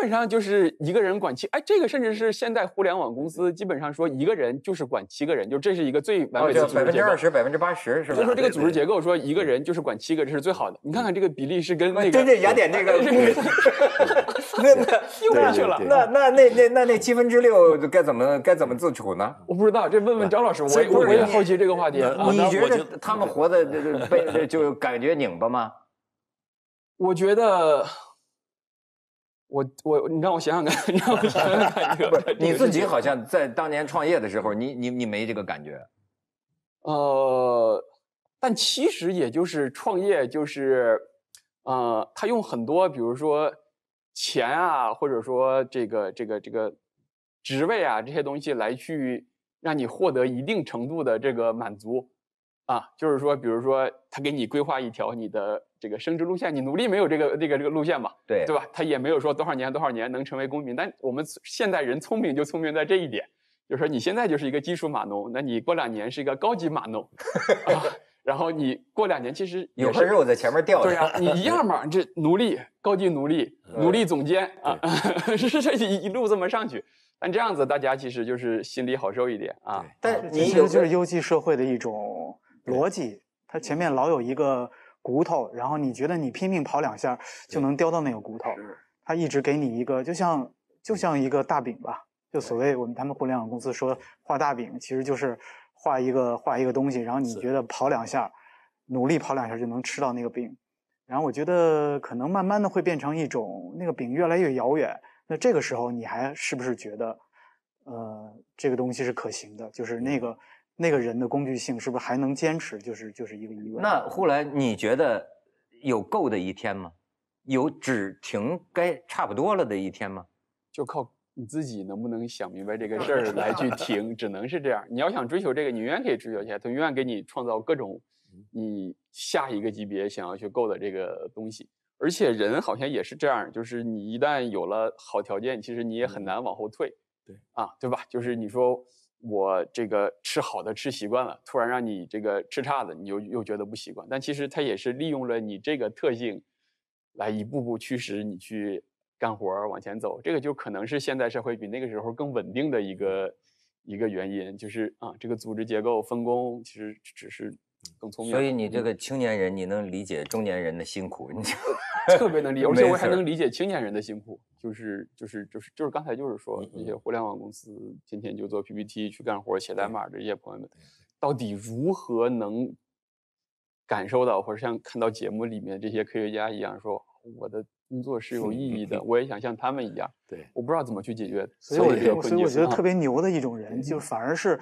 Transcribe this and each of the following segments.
基本上就是一个人管七，哎，这个甚至是现代互联网公司基本上说一个人就是管七个人，就这是一个最完美的组织。百分之二十，百分之八十，是吧？就说这个组织结构，说一个人就是管七个，这是最好的。你看看这个比例是跟那个真正雅典那个。那 又上去了，那那那那那那七分之六该怎么该怎么自处呢？我不知道，这问问张老师，我我也好奇这个话题。你觉得他们活的这这被就感觉拧巴吗？我觉得。我我，你让我想想看，你 让我想想看，这个你自己好像在当年创业的时候，你你你没这个感觉，呃，但其实也就是创业，就是，呃，他用很多，比如说钱啊，或者说这个这个这个职位啊这些东西来去让你获得一定程度的这个满足，啊，就是说，比如说他给你规划一条你的。这个升职路线，你努力没有这个这个这个路线嘛？对对吧？他也没有说多少年多少年能成为公民。但我们现代人聪明就聪明在这一点，就是说你现在就是一个基础码农，那你过两年是一个高级码农，然后你过两年其实有是肉在前面吊着。对呀，你一样嘛，这奴隶、高级奴隶、奴隶总监啊，是一一路这么上去。但这样子大家其实就是心里好受一点啊。但其实就是优绩社会的一种逻辑，它前面老有一个。骨头，然后你觉得你拼命跑两下就能叼到那个骨头，他一直给你一个，就像就像一个大饼吧，就所谓我们他们互联网公司说画大饼，其实就是画一个画一个东西，然后你觉得跑两下，努力跑两下就能吃到那个饼，然后我觉得可能慢慢的会变成一种那个饼越来越遥远，那这个时候你还是不是觉得，呃，这个东西是可行的，就是那个。那个人的工具性是不是还能坚持？就是就是一个疑问。那后来你觉得有够的一天吗？有只停该差不多了的一天吗？就靠你自己能不能想明白这个事儿来去停，只能是这样。你要想追求这个，你永远可以追求下去，他永远给你创造各种你下一个级别想要去够的这个东西。而且人好像也是这样，就是你一旦有了好条件，其实你也很难往后退。对啊，对吧？就是你说。我这个吃好的吃习惯了，突然让你这个吃差的，你又又觉得不习惯。但其实它也是利用了你这个特性，来一步步驱使你去干活儿往前走。这个就可能是现代社会比那个时候更稳定的一个一个原因，就是啊，这个组织结构分工其实只是。更聪明，所以你这个青年人，你能理解中年人的辛苦，你就特别能理解。而且我还能理解青年人的辛苦，就是就是就是就是刚才就是说那些互联网公司天天就做 PPT 去干活写代码这些朋友们，到底如何能感受到或者像看到节目里面这些科学家一样，说我的工作是有意义的，我也想像他们一样。对，我不知道怎么去解决。所以我觉得，所以我觉得特别牛的一种人，就反而是。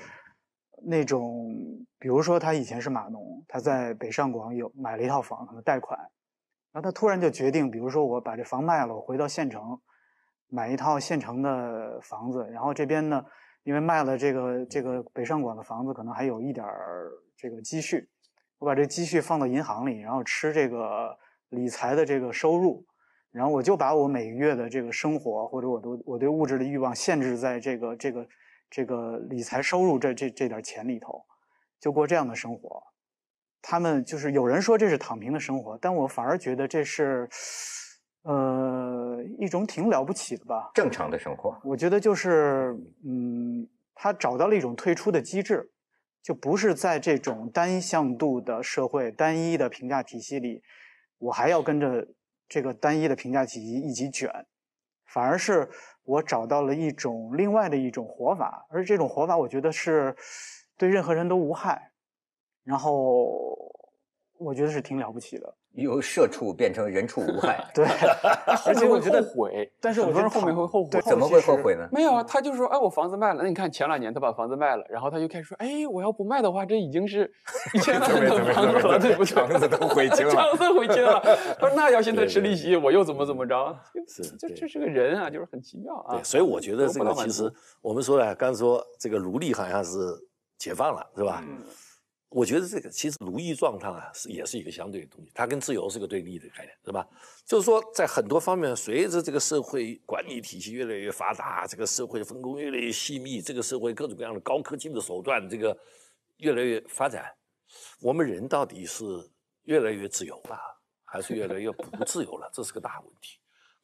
那种，比如说他以前是码农，他在北上广有买了一套房，可能贷款，然后他突然就决定，比如说我把这房卖了，我回到县城买一套县城的房子，然后这边呢，因为卖了这个这个北上广的房子，可能还有一点儿这个积蓄，我把这积蓄放到银行里，然后吃这个理财的这个收入，然后我就把我每个月的这个生活或者我都我对物质的欲望限制在这个这个。这个理财收入，这这这点钱里头，就过这样的生活。他们就是有人说这是躺平的生活，但我反而觉得这是，呃，一种挺了不起的吧。正常的生活，我觉得就是，嗯，他找到了一种退出的机制，就不是在这种单向度的社会、单一的评价体系里，我还要跟着这个单一的评价体系一起卷。反而是我找到了一种另外的一种活法，而这种活法，我觉得是对任何人都无害，然后我觉得是挺了不起的。由社畜变成人畜无害，对，而且我觉得，悔，但是很多人后面会后悔，怎么会后悔呢？没有啊，他就说，哎，我房子卖了，那你看前两年他把房子卖了，然后他就开始说，哎，我要不卖的话，这已经是一千万的房子了，对不对？房子都回去了，房子回去了，那要现在吃利息，我又怎么怎么着？是，这这是个人啊，就是很奇妙啊。对，所以我觉得这个其实我们说呢，刚说这个奴隶好像是解放了，是吧？嗯。我觉得这个其实奴役状态啊，是也是一个相对的东西，它跟自由是个对立的概念，是吧？就是说，在很多方面，随着这个社会管理体系越来越发达，这个社会分工越来越细密，这个社会各种各样的高科技的手段，这个越来越发展，我们人到底是越来越自由了，还是越来越不自由了？这是个大问题。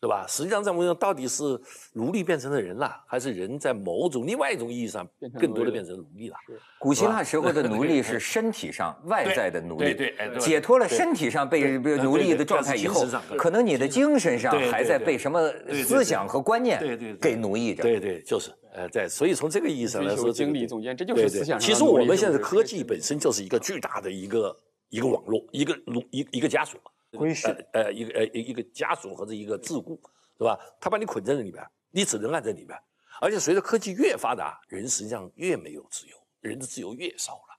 对吧？实际上，在我们到底是奴隶变成了人了，还是人在某种另外一种意义上更多的变成奴隶了？古希腊时候的奴隶是 身体上外在的奴隶，解脱了身体上被奴隶的状态以后，可能你的精神上还在被什么思想和观念给奴役着。对对，就是，呃，对。所以从这个意义上来说，经理总监，这就是思想。其实我们现在科技本身就是一个巨大的一个一个网络，一个奴一一个枷锁。归系，呃，一个呃一个家属或者一个桎梏，是吧？他把你捆在这里面，你只能按在里面。而且随着科技越发达，人实际上越没有自由，人的自由越少了，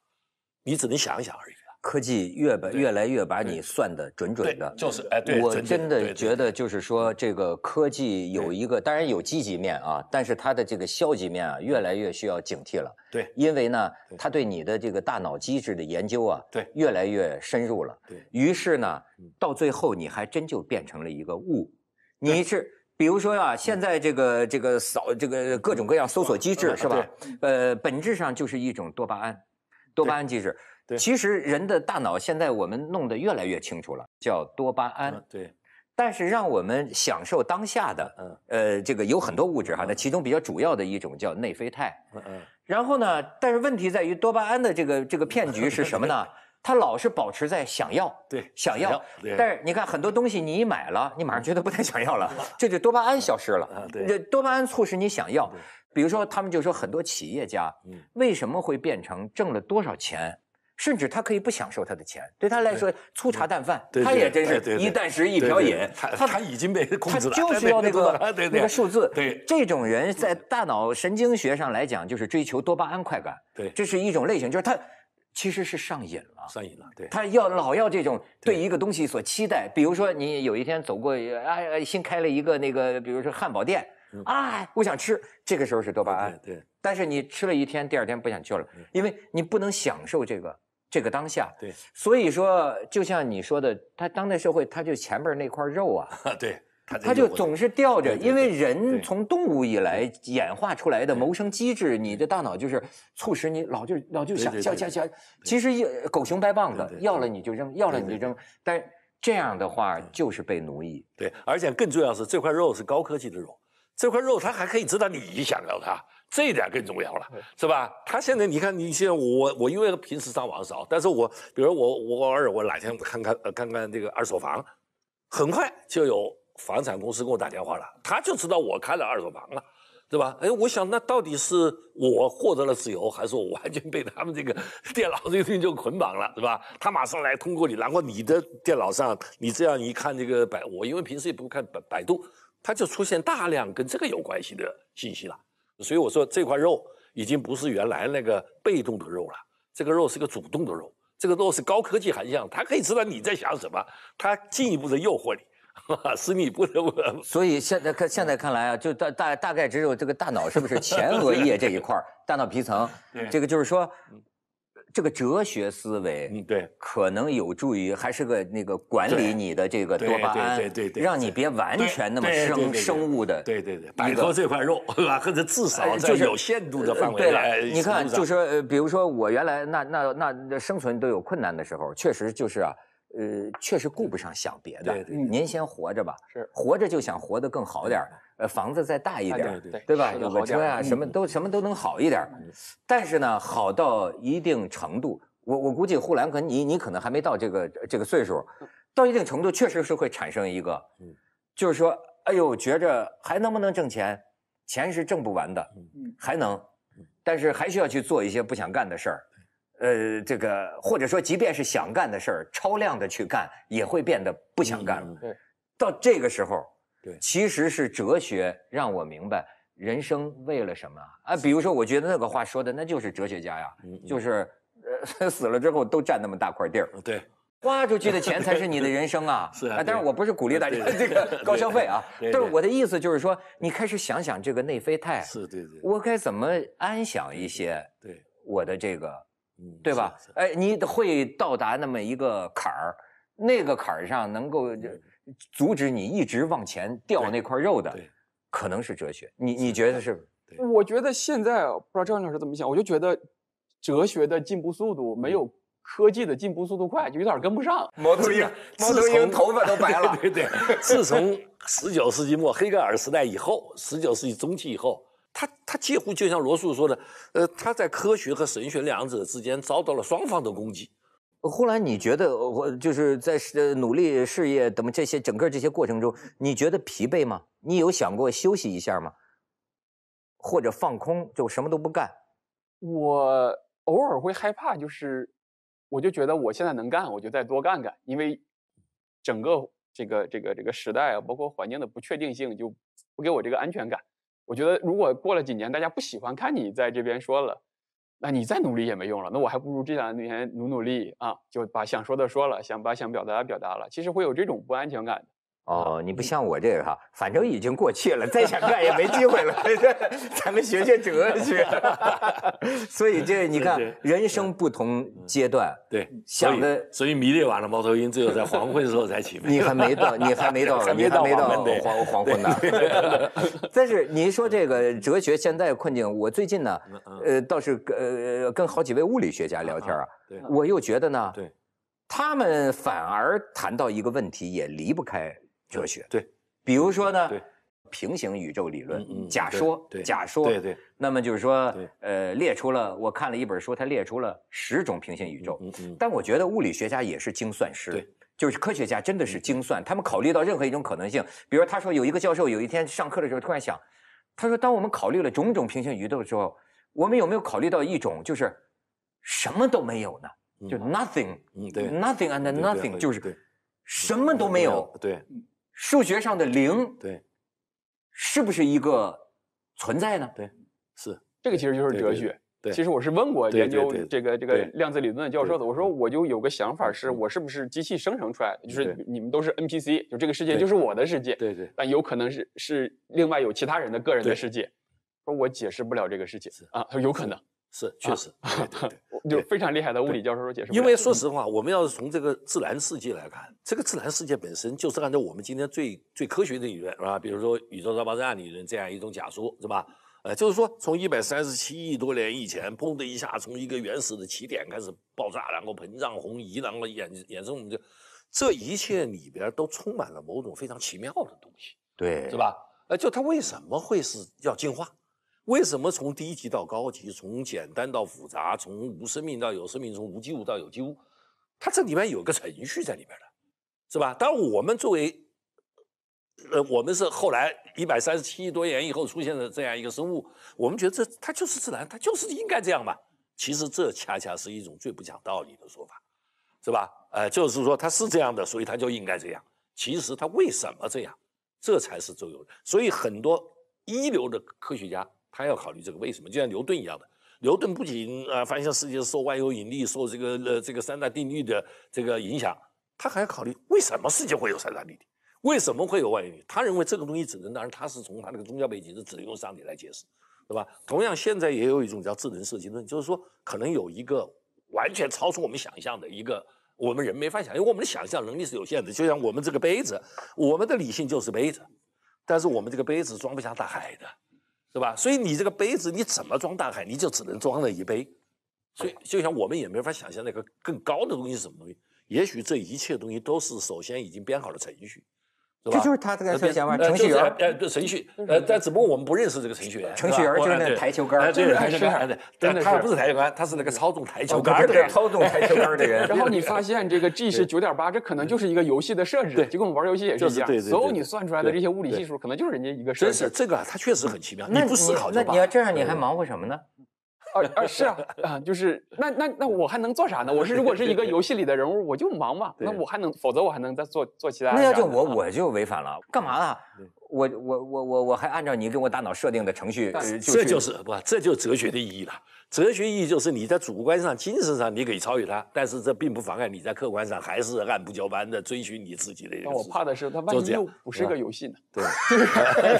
你只能想想而已。科技越把越来越把你算的准准的，就是，哎，对，我真的觉得就是说这个科技有一个当然有积极面啊，但是它的这个消极面啊越来越需要警惕了。对，因为呢，它对你的这个大脑机制的研究啊，对，越来越深入了。对，于是呢，到最后你还真就变成了一个物。你是，比如说啊，现在这个这个扫这个各种各样搜索机制是吧？呃，本质上就是一种多巴胺，多巴胺机制。其实人的大脑现在我们弄得越来越清楚了，叫多巴胺。对，但是让我们享受当下的，呃，这个有很多物质哈。那其中比较主要的一种叫内啡肽。嗯嗯。然后呢，但是问题在于多巴胺的这个这个 骗局是什么呢？它老是保持在想要，对想要。但是你看很多东西你一买了，你马上觉得不太想要了，这就多巴胺消失了。对。这多巴胺促使你想要，比如说他们就说很多企业家，为什么会变成挣了多少钱？甚至他可以不享受他的钱，对他来说粗茶淡饭，他也真是一旦食一瓢饮。他他已经被控制了，就是要那个那个数字。对这种人在大脑神经学上来讲，就是追求多巴胺快感。对，这是一种类型，就是他其实是上瘾了，上瘾了。对，他要老要这种对一个东西所期待。比如说你有一天走过哎，新开了一个那个，比如说汉堡店啊，我想吃，这个时候是多巴胺。对，但是你吃了一天，第二天不想去了，因为你不能享受这个。这个当下，对，所以说，就像你说的，他当代社会，他就前边那块肉 啊，对，他就总是吊着，因为人从动物以来演化出来的谋生机制，你的大脑就是促使你老就老就想想想想，其实狗熊掰棒子，要了你就扔，要了你就扔，但这样的话就是被奴役，对，而且更重要是这块肉是高科技的肉。这块肉，他还可以知道你想要它，这一点更重要了，是吧？他现在你看，你现在我我因为平时上网少，但是我比如我我尔我哪天看看呃看看这个二手房，很快就有房产公司给我打电话了，他就知道我看了二手房了，对吧？哎，我想那到底是我获得了自由，还是我完全被他们这个 电脑这东西就捆绑了，对吧？他马上来通过你，然后你的电脑上你这样一看这个百我因为平时也不看百百度。它就出现大量跟这个有关系的信息了，所以我说这块肉已经不是原来那个被动的肉了，这个肉是个主动的肉，这个肉是高科技含量，它可以知道你在想什么，它进一步的诱惑你，使你不得不。所以现在看，现在看来啊，就大大大概只有这个大脑是不是前额叶这一块大脑皮层，这个就是说。这个哲学思维，嗯，对，可能有助于，还是个那个管理你的这个多巴胺，对对对，让你别完全那么生生物的，对对对，摆脱这块肉，或者至少在有限度的范围。对了，你看，就是比如说我原来那那那生存都有困难的时候，确实就是。啊，呃，确实顾不上想别的，您先活着吧。是，活着就想活得更好点儿，呃，房子再大一点对对吧？有个车呀，什么都什么都能好一点但是呢，好到一定程度，我我估计护兰可你你可能还没到这个这个岁数，到一定程度确实是会产生一个，就是说，哎呦，觉着还能不能挣钱？钱是挣不完的，还能，但是还需要去做一些不想干的事儿。呃，这个或者说，即便是想干的事儿，超量的去干，也会变得不想干了。对，到这个时候，对，其实是哲学让我明白人生为了什么啊？比如说，我觉得那个话说的，那就是哲学家呀，就是呃，死了之后都占那么大块地儿。对，花出去的钱才是你的人生啊。是啊。但是我不是鼓励大家 这个高消费啊，但是我的意思就是说，你开始想想这个内啡肽，是对对，我该怎么安享一些对我的这个。对吧？哎，你会到达那么一个坎儿，那个坎儿上能够就阻止你一直往前掉那块肉的，可能是哲学。你你觉得是？我觉得现在不知道赵老师怎么想，我就觉得哲学的进步速度没有科技的进步速度快，就有点跟不上。猫头鹰，猫头鹰头发都白了。对对，自从十九世纪末黑格尔时代以后，十九世纪中期以后。他他几乎就像罗素说的，呃，他在科学和神学两者之间遭到了双方的攻击。后来你觉得我就是在呃努力事业等这些整个这些过程中，你觉得疲惫吗？你有想过休息一下吗？或者放空就什么都不干？我偶尔会害怕，就是我就觉得我现在能干，我就再多干干，因为整个这个这个这个时代啊，包括环境的不确定性，就不给我这个安全感。我觉得，如果过了几年，大家不喜欢看你在这边说了，那你再努力也没用了。那我还不如这两年努努力啊，就把想说的说了，想把想表达的表达了。其实会有这种不安全感的。哦，你不像我这个哈，反正已经过去了，再想干也没机会了。咱们学学哲学，所以这你看，人生不同阶段，对，想的。所以迷恋完了猫头鹰，只有在黄昏时候才起飞。你还没到，你还没到，还没到黄黄昏呢。但是您说这个哲学现在困境，我最近呢，呃，倒是呃跟好几位物理学家聊天啊，我又觉得呢，对。他们反而谈到一个问题，也离不开。哲学对，比如说呢，平行宇宙理论假说，假说，对对。那么就是说，呃，列出了，我看了一本书，它列出了十种平行宇宙。嗯但我觉得物理学家也是精算师，对，就是科学家真的是精算，他们考虑到任何一种可能性。比如他说有一个教授有一天上课的时候突然想，他说：当我们考虑了种种平行宇宙的时候，我们有没有考虑到一种，就是什么都没有呢？就 nothing，对，nothing and nothing，就是什么都没有，对。数学上的零，对，是不是一个存在呢？对，是这个其实就是哲学。对，其实我是问过研究这个这个量子理论的教授的，我说我就有个想法，是我是不是机器生成出来的？就是你们都是 NPC，就这个世界就是我的世界。对对。但有可能是是另外有其他人的个人的世界，说我解释不了这个世界。是啊，有可能是确实。啊、对就非常厉害的物理教授说解释，因为说实话，我们要是从这个自然世界来看，这个自然世界本身就是按照我们今天最最科学的理论是吧？比如说宇宙大爆炸理论这样一种假说，是吧？呃，就是说从一百三十七亿多年以前，砰的一下，从一个原始的起点开始爆炸，然后膨胀、红移，然后衍衍生我们这这一切里边都充满了某种非常奇妙的东西，对，是吧？呃，就它为什么会是要进化？为什么从低级到高级，从简单到复杂，从无生命到有生命，从无机物到有机物，它这里面有个程序在里面的，是吧？当然，我们作为，呃，我们是后来一百三十七亿多年以后出现的这样一个生物，我们觉得这它就是自然，它就是应该这样嘛？其实这恰恰是一种最不讲道理的说法，是吧？呃，就是说它是这样的，所以它就应该这样。其实它为什么这样，这才是最有。的。所以很多一流的科学家。他要考虑这个为什么，就像牛顿一样的，牛顿不仅啊发现世界受万有引力、受这个呃这个三大定律的这个影响，他还要考虑为什么世界会有三大定律，为什么会有万有引力？他认为这个东西只能，当然他是从他那个宗教背景，是只能用上帝来解释，对吧？同样，现在也有一种叫智能设计论，就是说可能有一个完全超出我们想象的一个，我们人没法想，因为我们的想象能力是有限的。就像我们这个杯子，我们的理性就是杯子，但是我们这个杯子装不下大海的。对吧？所以你这个杯子，你怎么装大海，你就只能装了一杯。所以，就像我们也没法想象那个更高的东西是什么东西。也许这一切东西都是首先已经编好了程序。这就是他的想法。程序员，呃，程序，呃，但只不过我们不认识这个程序员。程序员就是那台球杆儿。对，是 的，真的，他不是台球杆，他是那个操纵台球杆的人。操纵台球杆的人。然后你发现这个 g 是九点八，这可能就是一个游戏的设置，就跟我们玩游戏也是一样。所有你算出来的这些物理系数，可能就是人家一个。设置。真是这个，他确实很奇妙。你不思考，那你要这样，你还忙活什么呢？啊啊是啊啊就是那那那我还能做啥呢？我是如果是一个游戏里的人物，我就忙嘛。那我还能，否则我还能再做做其他。那要就我我就违反了，干嘛呢？我我我我我还按照你给我大脑设定的程序。这就是不，这就是哲学的意义了。哲学意义就是你在主观上、精神上，你可以超越他，但是这并不妨碍你在客观上还是按部就班的追寻你自己的。但我怕的是他万一不是个游戏呢？对，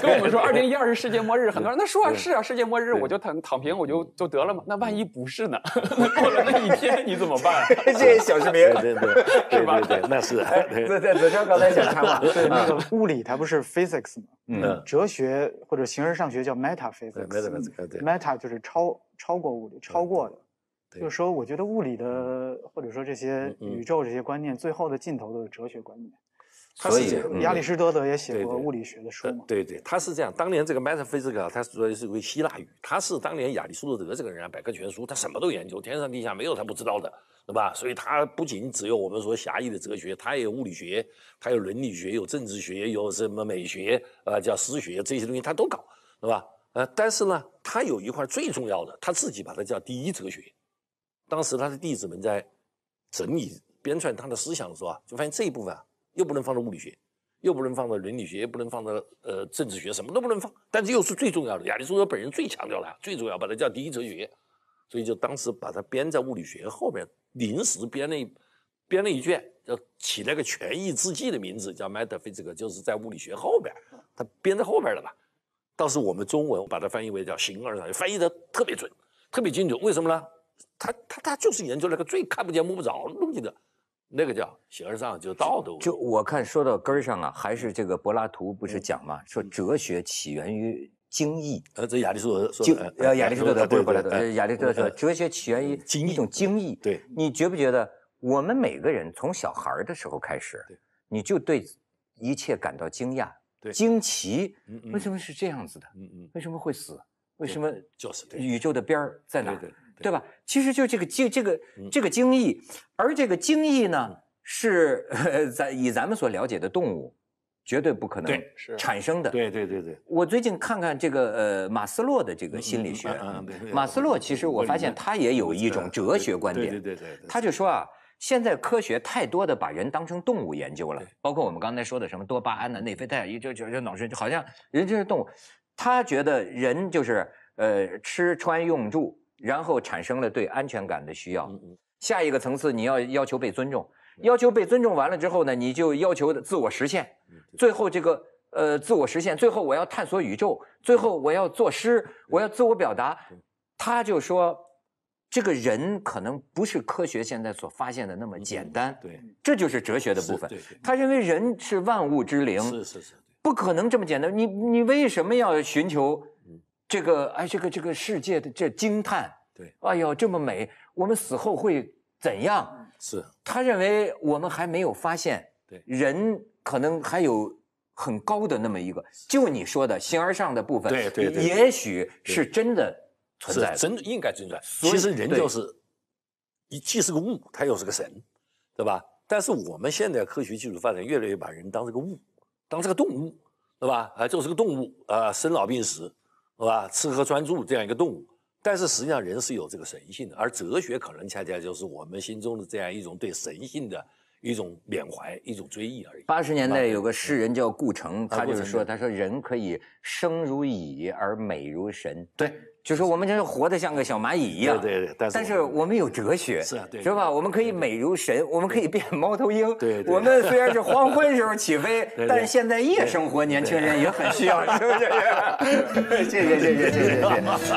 就 是跟我们说二零一二是世界末日，很多人那说是啊，世界末日我就躺躺平，我就就得了嘛。那万一不是呢？过了那一天你怎么办？谢 谢小民，对对对对吧？对，那是。对对，就像刚才讲的嘛，对，那个物理它不是 physics 吗？嗯，哲学或者形而上学叫 meta physics，meta 就是超。超过物理，超过的，就是说，我觉得物理的，或者说这些宇宙这些观念，最后的尽头都是哲学观念。所以，亚里士多德也写过物理学的书。对对，他是这样。当年这个 m e t a 麦瑟菲斯克，他主要是为希腊语。他是当年亚里士多德这个人啊，《百科全书》，他什么都研究，天上地下没有他不知道的，对吧？所以，他不仅只有我们说狭义的哲学，他也有物理学，他有伦理学，有政治学，有什么美学啊，叫诗学这些东西，他都搞，对吧？呃，但是呢，他有一块最重要的，他自己把它叫第一哲学。当时他的弟子们在整理编撰他的思想的时候，啊，就发现这一部分啊，又不能放到物理学，又不能放到伦理学，又不能放到呃政治学，什么都不能放。但是又是最重要的，亚里士多德本人最强调的，最重要，把它叫第一哲学。所以就当时把它编在物理学后面，临时编了一编了一卷，叫起了个权宜之计的名字，叫 Metaphysics，就是在物理学后边，他编在后边的吧。当时我们中文把它翻译为叫形而上，翻译的特别准，特别精准。为什么呢？他他他就是研究那个最看不见摸不着东西的，那个叫形而上，就道德。就我看，说到根儿上啊，还是这个柏拉图不是讲吗？说哲学起源于精益，呃，这亚里士多。德惊。呃，亚里士多德不是柏拉图。亚里士多德哲学起源于一种精益。对。你觉不觉得我们每个人从小孩的时候开始，你就对一切感到惊讶？惊奇，为什么是这样子的？嗯嗯，为什么会死？为什么？就是宇宙的边儿在哪？对对吧？其实就这个精，这个这个精异，而这个精异呢，是 咱以咱们所了解的动物，绝对不可能产生的。对对对对，我最近看看这个呃马斯洛的这个心理学，嗯对，马斯洛其实我发现他也有一种哲学观点，对对对，他就说啊。现在科学太多的把人当成动物研究了，包括我们刚才说的什么多巴胺啊、内啡肽一就就就脑神就好像人就是动物。他觉得人就是呃吃穿用住，然后产生了对安全感的需要。下一个层次，你要要求被尊重，要求被尊重完了之后呢，你就要求自我实现。最后这个呃自我实现，最后我要探索宇宙，最后我要作诗，我要自我表达。他就说。这个人可能不是科学现在所发现的那么简单，对，这就是哲学的部分。他认为人是万物之灵，是是是，不可能这么简单。你你为什么要寻求这个？哎，这个这个世界的这惊叹，对，哎呦这么美，我们死后会怎样？是，他认为我们还没有发现，对，人可能还有很高的那么一个，就你说的形而上的部分，对对，也许是真的。存在真应该存在。其实人就是，你既是个物，它又是个神，对吧？但是我们现在科学技术发展越来越把人当成个物，当这个动物，对吧？啊，就是个动物啊，生老病死，是吧？吃喝穿住这样一个动物。但是实际上人是有这个神性的，而哲学可能恰恰就是我们心中的这样一种对神性的一种缅怀、一种追忆而已。八十年代有个诗人叫顾城，他就说：“他说人可以生如蚁而美如神。”对。就是我们就是活的像个小蚂蚁一样，对对，但是我们有哲学，是吧？我们可以美如神，我们可以变猫头鹰，对，我们虽然是黄昏时候起飞，但是现在夜生活年轻人也很需要，是不是？谢谢谢谢谢谢谢。